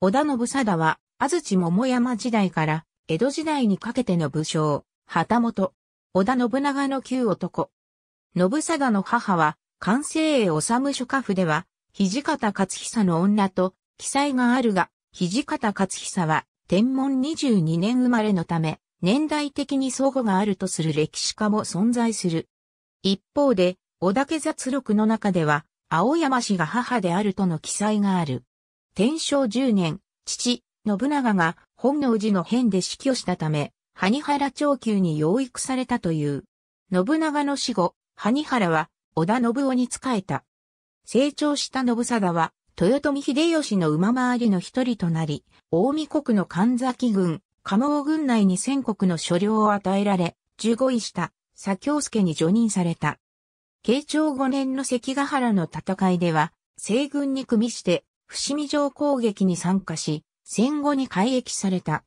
織田信貞は、安土桃山時代から、江戸時代にかけての武将、旗本、織田信長の旧男。信貞の母は、関西英治諸家府では、土方勝久の女と記載があるが、土方勝久は、天文22年生まれのため、年代的に相互があるとする歴史家も存在する。一方で、織田家雑録の中では、青山氏が母であるとの記載がある。天正十年、父、信長が本能寺の変で死去したため、萩原長久に養育されたという。信長の死後、萩原は織田信夫に仕えた。成長した信貞は、豊臣秀吉の馬回りの一人となり、大見国の神崎軍、加納軍内に戦国の所領を与えられ、十五位した左京介に除任された。慶長五年の関ヶ原の戦いでは、西軍に組みして伏見城攻撃に参加し、戦後に改役された。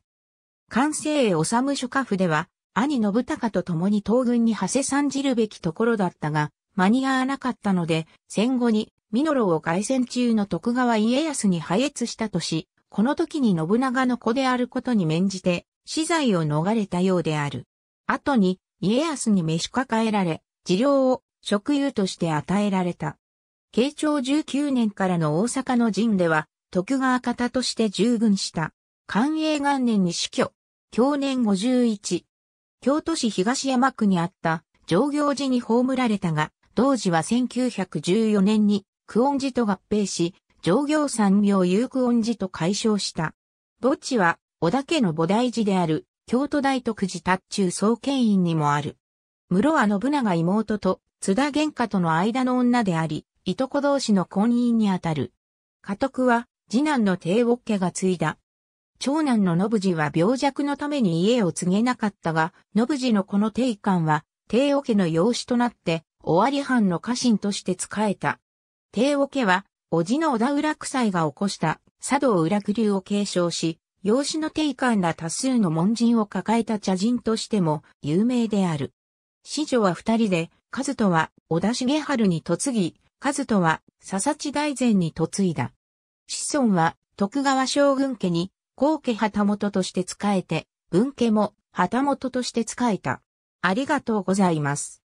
関西治務諸家府では、兄信孝と共に東軍に馳せ参じるべきところだったが、間に合わなかったので、戦後に、ミノロを外戦中の徳川家康に破越したとし、この時に信長の子であることに免じて、死罪を逃れたようである。後に、家康に召し抱えられ、治療を職有として与えられた。慶長19年からの大阪の陣では、徳川方として従軍した。寛永元年に死去。去年51。京都市東山区にあった上行寺に葬られたが、当時は1914年に久遠寺と合併し、上行産業有久遠寺と解消した。墓地は織田家の菩提寺である京都大徳寺達中総建院にもある。室は信長妹と津田玄家との間の女であり、いとこ同士の婚姻にあたる。家督は、次男の帝王家が継いだ。長男の信次は病弱のために家を継げなかったが、信次のこの帝官は、帝王家の養子となって、尾張藩の家臣として仕えた。帝王家は、叔父の小田浦夫妻が起こした茶道浦久流を継承し、養子の帝官ら多数の門人を抱えた茶人としても有名である。子女は二人で、和とは小田重春に嫁ぎ、和人は佐々木大前に嫁いだ。子孫は徳川将軍家に後家旗本として仕えて、文家も旗本として仕えた。ありがとうございます。